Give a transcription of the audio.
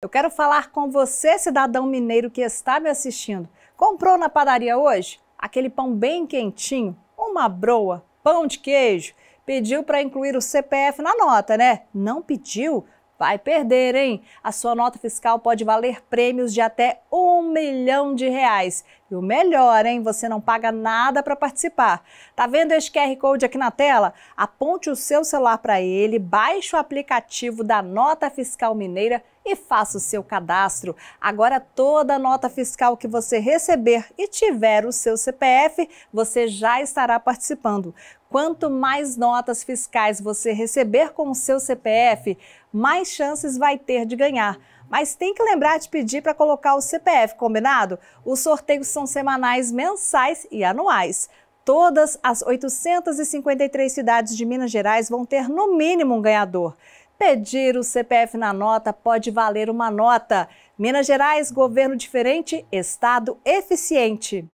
Eu quero falar com você, cidadão mineiro que está me assistindo. Comprou na padaria hoje aquele pão bem quentinho, uma broa, pão de queijo? Pediu para incluir o CPF na nota, né? Não pediu? Vai perder, hein? A sua nota fiscal pode valer prêmios de até um milhão de reais. E o melhor, hein? Você não paga nada para participar. Tá vendo esse QR Code aqui na tela? Aponte o seu celular para ele, baixe o aplicativo da Nota Fiscal Mineira e faça o seu cadastro. Agora, toda nota fiscal que você receber e tiver o seu CPF, você já estará participando. Quanto mais notas fiscais você receber com o seu CPF, mais chances vai ter de ganhar. Mas tem que lembrar de pedir para colocar o CPF, combinado? Os sorteios são semanais, mensais e anuais. Todas as 853 cidades de Minas Gerais vão ter no mínimo um ganhador. Pedir o CPF na nota pode valer uma nota. Minas Gerais, governo diferente, estado eficiente.